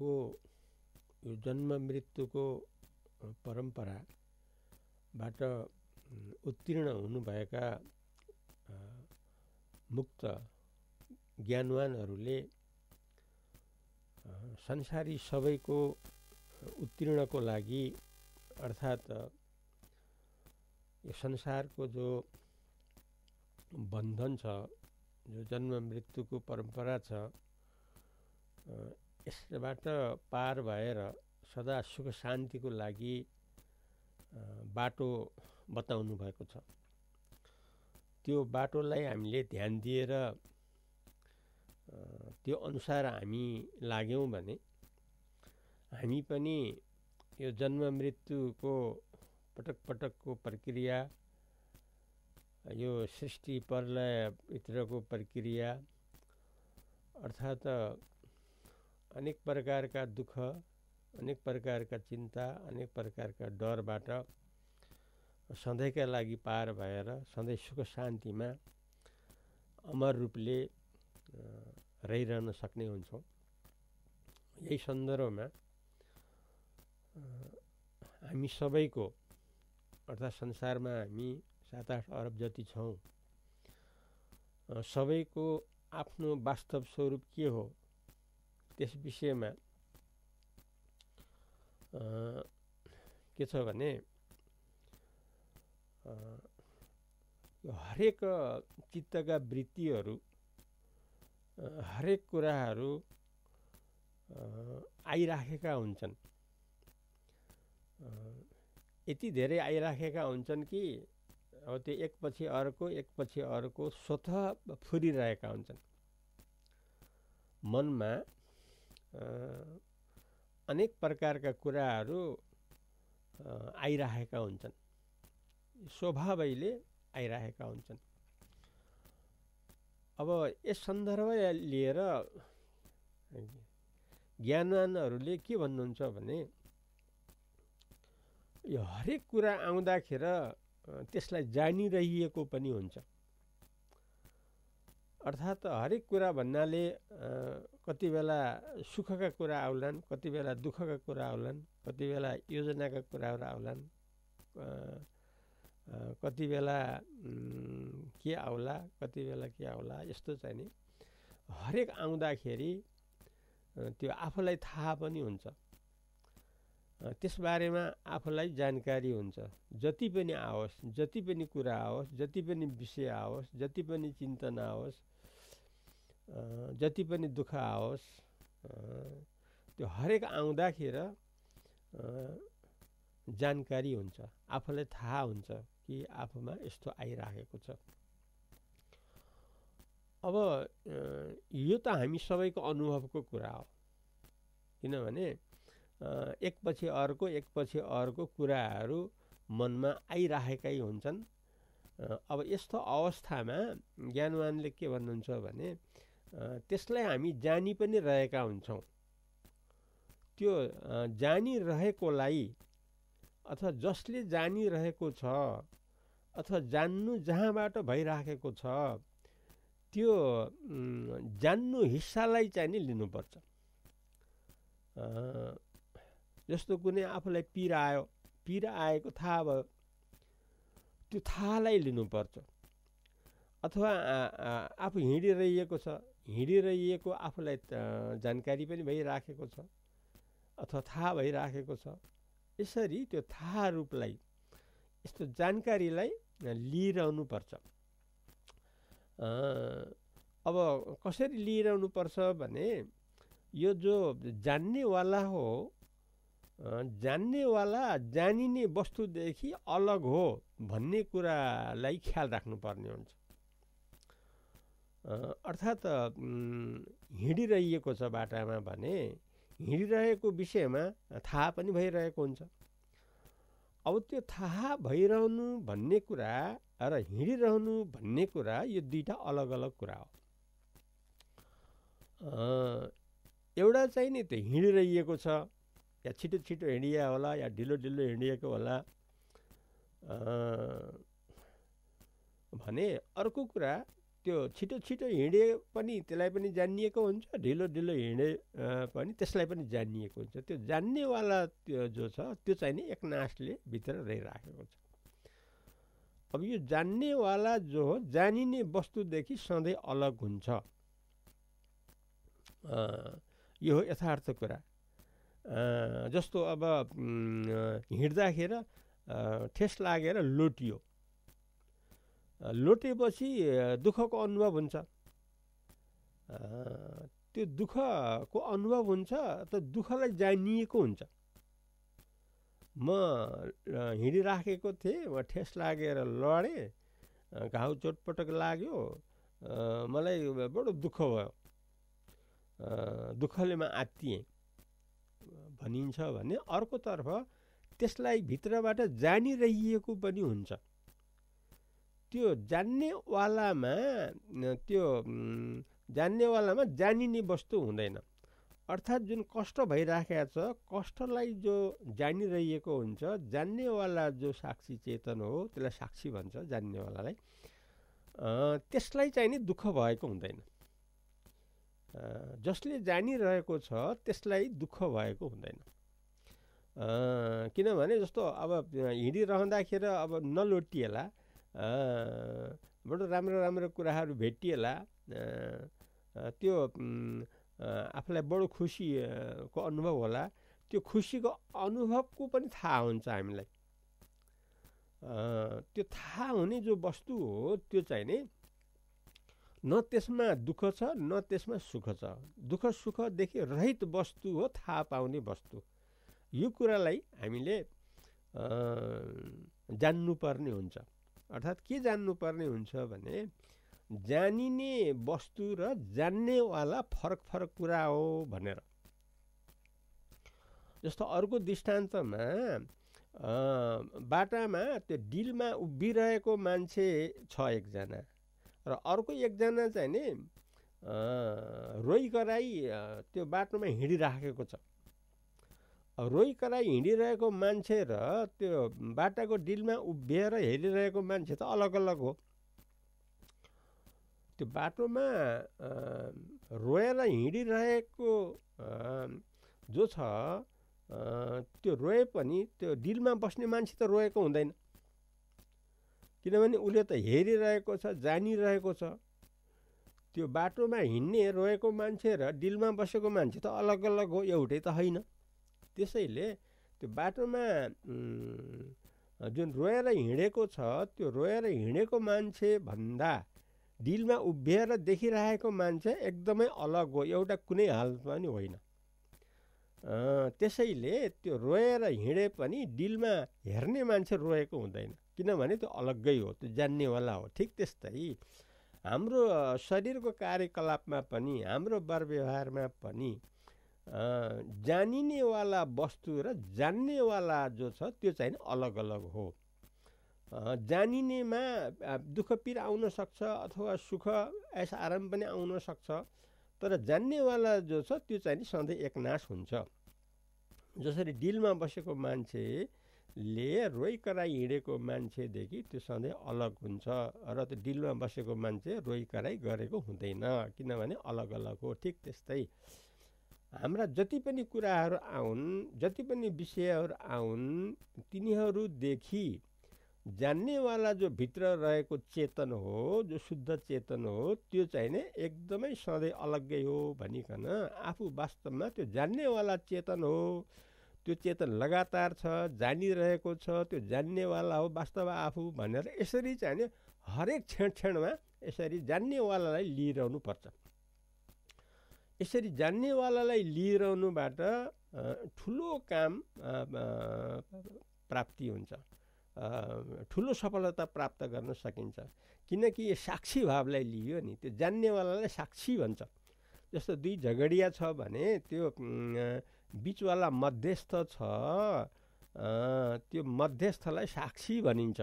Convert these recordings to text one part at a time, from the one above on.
को यो जन्म मृत्युको परम्पराबाट उत्तीर्ण हुनुभएका मुक्त ज्ञानवानहरूले संसारी सबैको उत्तीर्णको लागि अर्थात् यो संसारको जो बन्धन छ जो जन्म मृत्युको परम्परा छ यसबाट पार भएर सदा सुख शान्तिको लागि बाटो बताउनु भएको छ त्यो बाटोलाई हामीले ध्यान दिएर त्यो अनुसार हामी लाग्यौँ भने हामी पनि यो जन्म मृत्युको पटक पटकको प्रक्रिया यो सृष्टि प्रलयभित्रको प्रक्रिया अर्थात् अनेक प्रकारका दुःख अनेक प्रकारका चिन्ता अनेक प्रकारका डरबाट सधैँका लागि पार भएर सधैँ सुख शान्तिमा अमर रूपले रहिरहन सक्ने हुन्छौँ यही सन्दर्भमा हामी सबैको अर्थात् संसारमा हामी सात आठ अरब जति छौँ सबैको आफ्नो वास्तव स्वरूप के हो त्यस विषयमा के छ भने हरेक चित्तका वृत्तिहरू हरेक कुराहरू आइराखेका हुन्छन् यति धेरै आइराखेका हुन्छन् कि अब त्यो एकपछि अर्को एकपछि अर्को स्वत फुरिरहेका हुन्छन् मनमा अनेक प्रकारका कुराहरू आइरहेका हुन्छन् स्वभावैले आइरहेका हुन्छन् अब यस सन्दर्भ लिएर ज्ञानवानहरूले के भन्नुहुन्छ भने यो हरेक कुरा आउँदाखेर त्यसलाई जानिरहेको पनि हुन्छ अर्थात् हरेक कुरा भन्नाले कति बेला सुखका कुरा आउलान् कति बेला दुःखका कुरा आउलान् कति बेला योजनाका कुराहरू आउलान् कति बेला के आउला कति बेला के आउला यस्तो चाहिँ नि हरेक आउँदाखेरि त्यो आफूलाई थाहा पनि हुन्छ त्यसबारेमा आफूलाई जानकारी हुन्छ जति पनि आओस् जति पनि कुरा आओस् जति पनि विषय आओस् जति पनि चिन्तन आओस् जति पनि दुःख आओस् त्यो हरेक आउँदाखेर जानकारी हुन्छ आफूलाई थाहा हुन्छ कि आफूमा यस्तो आइराखेको छ अब यो त हामी सबैको अनुभवको कुरा हो किनभने एकपछि अर्को एकपछि अर्को कुराहरू मनमा आइराखेकै हुन्छन् अब यस्तो अवस्थामा ज्ञानवानले के भन्नुहुन्छ भने त्यसलाई हामी जानी पनि रहेका हुन्छौँ त्यो जानी रहेकोलाई अथवा जसले जानिरहेको छ अथवा जान्नु जहाँबाट भइराखेको छ त्यो जान्नु हिस्सालाई चाहिँ नि लिनुपर्छ जस्तो कुनै आफूलाई पिरा आयो पिरा आएको थाहा भयो त्यो थाहालाई लिनुपर्छ अथवा आफू हिँडिरहेको छ हिँडिरहेको आफूलाई जानकारी पनि भइराखेको छ अथवा थाहा भइराखेको छ यसरी त्यो थाहा रूपलाई यस्तो जानकारीलाई लिइरहनुपर्छ अब कसरी लिइरहनुपर्छ भने यो जो जान्नेवाला हो जान्नेवाला जानिने वस्तुदेखि अलग हो भन्ने कुरालाई ख्याल राख्नुपर्ने हुन्छ अर्थात् हिँडिरहेको छ बाटामा भने हिँडिरहेको विषयमा थाहा पनि भइरहेको हुन्छ अब त्यो थाहा भइरहनु भन्ने कुरा र हिँडिरहनु भन्ने कुरा यो दुईवटा अलग अलग कुरा हो एउटा चाहिँ नि त्यो हिँडिरहेको छ या छिटो छिटो हिँडिया होला या ढिलो ढिलो हिँडिएको होला भने अर्को कुरा त्यो छिटो छिटो हिँडे पनि त्यसलाई पनि जानिएको हुन्छ ढिलो ढिलो हिँडे पनि त्यसलाई पनि जानिएको हुन्छ त्यो जान्नेवाला त्यो जो छ त्यो चाहिँ नि एकनासले भित्र रहिराखेको छ अब यो जान्नेवाला जो हो जानिने वस्तुदेखि सधैँ अलग हुन्छ यो हो यथार्थ कुरा जस्तो अब हिँड्दाखेरि ठेस लागेर लुटियो लोटेपछि दुःखको अनुभव हुन्छ त्यो दुःखको अनुभव हुन्छ त दुःखलाई जानिएको हुन्छ म हिँडिराखेको थिएँ म ठेस लागेर लडेँ घाउ चोटपटक लाग्यो मलाई बडो दुःख भयो दुःखले म आत्तिएँ भनिन्छ भने अर्कोतर्फ त्यसलाई भित्रबाट जानिरहेको पनि हुन्छ त्यो जान्नेवालामा त्यो जान्नेवालामा जानिने वस्तु हुँदैन अर्थात् जुन कष्ट भइराखेको छ कष्टलाई जो जानिरहेको हुन्छ जान्नेवाला जो साक्षी चेतन हो त्यसलाई साक्षी भन्छ जान्नेवालालाई त्यसलाई चाहिँ नि दुःख भएको हुँदैन जसले जानिरहेको छ त्यसलाई दुःख भएको हुँदैन किनभने जस्तो अब हिँडिरहँदाखेरि अब नलोटिएला बडो राम्रो राम्रो कुराहरू भेटिएला त्यो आफूलाई बडो खुसीको अनुभव होला त्यो खुसीको अनुभवको पनि थाहा हुन्छ हामीलाई त्यो थाहा हुने जो वस्तु हो त्यो चाहिँ नि न त्यसमा दुःख छ न त्यसमा सुख छ दुःख सुखदेखि रहित वस्तु हो थाहा पाउने वस्तु यो कुरालाई हामीले जान्नुपर्ने हुन्छ अर्थात् के जान्नुपर्ने हुन्छ भने जानिने वस्तु र जान्नेवाला फरक फरक कुरा हो भनेर जस्तो अर्को दृष्टान्तमा बाटामा त्यो डिलमा उभिरहेको मान्छे छ एकजना र अर्को एकजना चाहिँ नि रोइकराई त्यो बाटोमा हिँडिराखेको छ रोइकराई हिँडिरहेको मान्छे र त्यो बाटाको डिलमा उभिएर हेरिरहेको मान्छे त अलग अलग हो त्यो बाटोमा रोएर हिँडिरहेको जो छ त्यो रोए पनि त्यो डिलमा बस्ने मान्छे त रोएको हुँदैन किनभने उसले त हेरिरहेको छ जानिरहेको छ त्यो बाटोमा हिँड्ने रोएको मान्छे र डिलमा बसेको मान्छे त अलग अलग हो एउटै त होइन त्यसैले त्यो बाटोमा जुन रोएर हिँडेको छ त्यो रोएर हिँडेको मान्छे भन्दा डिलमा उभिएर देखिरहेको मान्छे एकदमै अलग हो एउटा कुनै हालतमा पनि होइन त्यसैले त्यो रोएर हिँडे पनि डिलमा हेर्ने मान्छे रोएको हुँदैन किनभने त्यो अलग्गै हो त्यो जान्नेवाला हो ठिक त्यस्तै हाम्रो शरीरको कार्यकलापमा पनि हाम्रो व्यवहारमा पनि जानिनेवाला वस्तु र जान्नेवाला जो छ त्यो चाहिँ अलग अलग हो जानिनेमा दुःख पिर आउन सक्छ अथवा सुख यस आराम पनि आउन सक्छ तर जान्नेवाला जो छ त्यो चाहिँ सधैँ एकनाश हुन्छ जसरी डिलमा बसेको मान्छेले रोइकराई कराई हिँडेको मान्छेदेखि त्यो सधैँ अलग हुन्छ र त्यो डिलमा बसेको मान्छे रोइ कराई गरेको हुँदैन किनभने अलग अलग हो ठिक त्यस्तै हाम्रा जति पनि कुराहरू आउन् जति पनि विषयहरू आउन् तिनीहरूदेखि जान्नेवाला जो भित्र रहेको चेतन हो जो शुद्ध चेतन हो त्यो चाहिँ नै एकदमै सधैँ अलग्गै हो भनिकन आफू वास्तवमा त्यो जान्नेवाला चेतन हो त्यो चेतन लगातार छ जानिरहेको छ त्यो जान्नेवाला हो वास्तव आफू भनेर यसरी चाहिँ हरेक क्षण क्षणमा यसरी जान्नेवालालाई पर्छ यसरी जान्नेवालालाई लिइरहनुबाट ठुलो काम प्राप्ति हुन्छ ठुलो सफलता प्राप्त गर्न सकिन्छ किनकि यो साक्षी भावलाई लियो नि त्यो जान्नेवालालाई साक्षी भन्छ जस्तो दुई झगडिया छ भने त्यो बिचवाला मध्यस्थ छ त्यो मध्यस्थलाई साक्षी भनिन्छ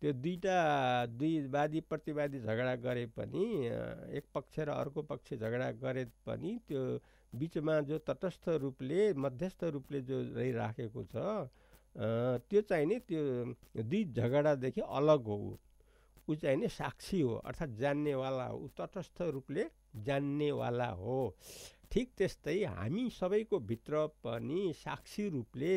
त्यो दुईवटा दुई वादी प्रतिवादी झगडा गरे पनि एक पक्ष र अर्को पक्ष झगडा गरे पनि त्यो बिचमा जो तटस्थ रूपले मध्यस्थ रूपले जो रहिराखेको छ त्यो चाहिँ नि त्यो दुई झगडादेखि अलग हो ऊ चाहिँ नि साक्षी हो अर्थात् जान्नेवाला हो ऊ तटस्थ रूपले जान्नेवाला हो ठिक त्यस्तै हामी सबैको भित्र पनि साक्षी रूपले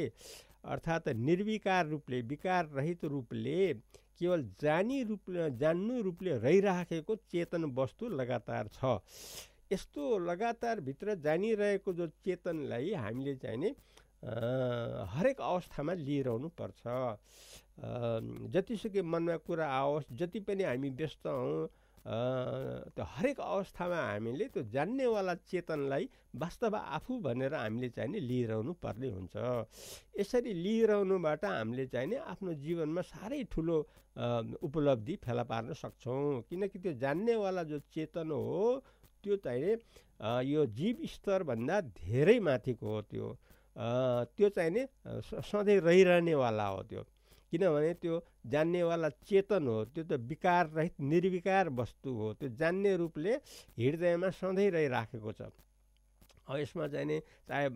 अर्थात् निर्विकार रूपले विकार रहित रूपले केवल जानी रूप जान्नु रूपले रहिराखेको चेतन वस्तु लगातार छ यस्तो लगातारभित्र जानिरहेको जो चेतनलाई हामीले नि हरेक अवस्थामा लिइरहनु पर्छ जतिसुकै मनमा कुरा आओस् जति पनि हामी व्यस्त हौँ त्यो हरेक अवस्थामा हामीले त्यो जान्नेवाला चेतनलाई वास्तव आफू भनेर हामीले चाहिने लिइरहनु पर्ने हुन्छ यसरी लिइरहनुबाट हामीले चाहिने आफ्नो जीवनमा साह्रै ठुलो उपलब्धि फेला पार्न सक्छौँ किनकि त्यो जान्नेवाला जो चेतन हो त्यो चाहिने यो जीव स्तरभन्दा धेरै माथिको हो त्यो त्यो चाहिँ चाहिने सधैँ रहिरहनेवाला हो त्यो किनभने त्यो जान्नेवाला चेतन हो त्यो त विकार रहित निर्विकार वस्तु हो त्यो जान्ने रूपले हृदयमा सधैँ रहिराखेको छ अब यसमा चाहिँ नि चाहे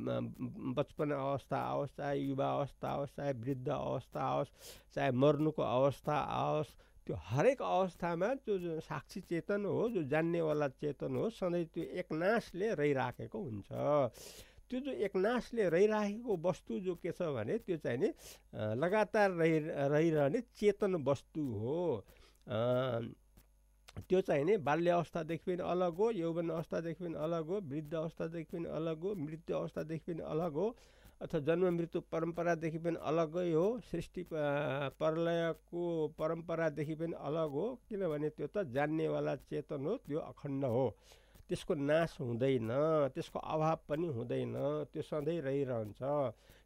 बचपन अवस्था आओस् चाहे युवा अवस्था आओस् चाहे वृद्ध अवस्था आओस् चाहे मर्नुको अवस्था आओस् त्यो हरेक अवस्थामा त्यो जुन साक्षी चेतन हो जो जान्नेवाला चेतन हो सधैँ त्यो एकनाशले रहिराखेको हुन्छ त्यो जो एकनाशले रहिराखेको वस्तु जो के छ भने त्यो चाहिँ नि लगातार रहि रहिरहने चेतन वस्तु हो त्यो चाहिँ नि बाल्य अवस्थादेखि पनि अलग हो यौवन अवस्थादेखि पनि अलग हो वृद्ध अवस्थादेखि पनि अलग हो मृत्यु अवस्थादेखि पनि अलग हो अथवा जन्म मृत्यु परम्परादेखि पनि अलगै हो सृष्टि प्रलयको परम्परादेखि पनि अलग हो किनभने त्यो त जान्नेवाला चेतन हो त्यो अखण्ड हो त्यसको नाश हुँदैन त्यसको अभाव पनि हुँदैन त्यो सधैँ रहिरहन्छ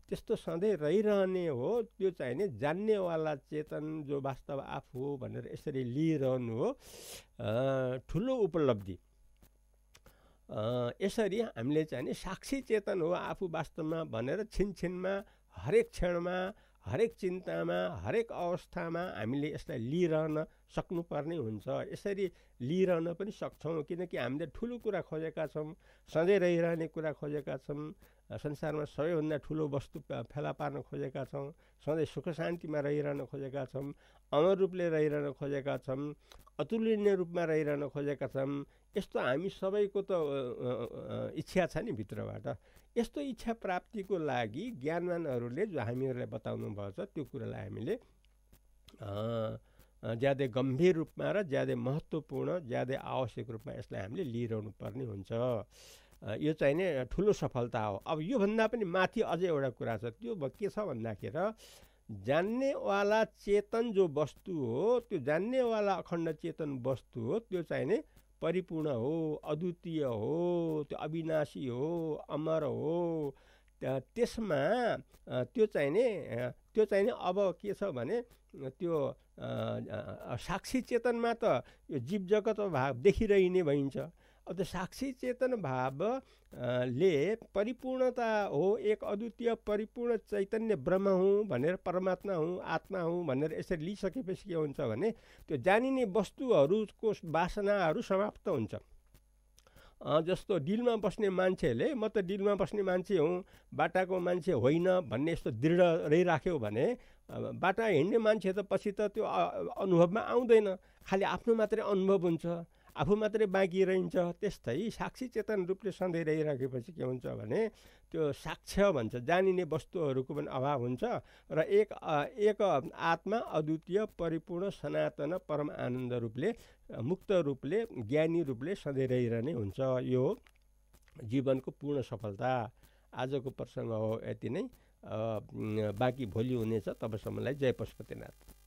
त्यस्तो सधैँ रहिरहने हो त्यो चाहिँ नि जान्नेवाला चेतन जो वास्तव आफू हो भनेर यसरी लिइरहनु हो ठुलो उपलब्धि यसरी हामीले चाहिँ नि साक्षी चेतन हो आफू वास्तवमा भनेर छिनछिनमा हरेक क्षणमा हरेक चिन्तामा हरेक अवस्थामा हामीले यसलाई लिइरहन सक्नुपर्ने हुन्छ यसरी लिइरहन पनि सक्छौँ किनकि हामीले ठुलो कुरा खोजेका छौँ सधैँ रहिरहने कुरा खोजेका छौँ संसारमा सबैभन्दा ठुलो वस्तु फेला पार्न खोजेका छौँ सधैँ सुख शान्तिमा रहिरहन खोजेका छौँ अमर रूपले रहिरहन खोजेका छौँ अतुलनीय रूपमा रहिरहन खोजेका छौँ यस्तो हामी सबैको त इच्छा छ नि भित्रबाट यस्तो इच्छा प्राप्तिको लागि ज्ञानवानहरूले जो हामीहरूलाई भएको छ त्यो कुरालाई हामीले ज्यादै गम्भीर रूपमा र ज्यादै महत्त्वपूर्ण ज्यादै आवश्यक रूपमा यसलाई हामीले लिइरहनु पर्ने हुन्छ यो चाहिँ नै ठुलो सफलता हो अब योभन्दा पनि माथि अझै एउटा कुरा छ त्यो के छ भन्दाखेरि जान्नेवाला चेतन जो वस्तु हो त्यो जान्नेवाला अखण्ड चेतन वस्तु हो त्यो चाहिँ नै परिपूर्ण हो अद्वितीय हो त्यो अविनाशी हो अमर हो त्यसमा त्यो चाहिने त्यो नि अब के छ भने त्यो साक्षी चेतनमा त यो जीव जगत भाव देखिरहने भइन्छ अब त्यो साक्षी चेतन भाव ले परिपूर्णता हो एक अद्वितीय परिपूर्ण चैतन्य ब्रह्म हुँ भनेर परमात्मा हुँ आत्मा हुँ भनेर यसरी लिइसकेपछि के हुन्छ भने त्यो जानिने वस्तुहरूको वासनाहरू समाप्त हुन्छ जस्तो डिलमा बस्ने मान्छेले म त डिलमा बस्ने मान्छे हुँ बाटाको मान्छे होइन भन्ने यस्तो दृढ रहिराख्यो भने बाटा हिँड्ने मान्छे त पछि त त्यो अनुभवमा आउँदैन खालि आफ्नो मात्रै अनुभव हुन्छ आफू मात्रै बाँकी रहन्छ त्यस्तै साक्षी चेतन रूपले सधैँ रहिराखेपछि के हुन्छ भने त्यो साक्ष्य भन्छ जानिने वस्तुहरूको पनि अभाव हुन्छ र एक एक आत्मा अद्वितीय परिपूर्ण सनातन परम आनन्द रूपले मुक्त रूपले ज्ञानी रूपले सधैँ रहिरहने हुन्छ यो जीवनको पूर्ण सफलता आजको प्रसङ्ग हो यति नै बाँकी भोलि हुनेछ तबसम्मलाई जय पशुपतिनाथ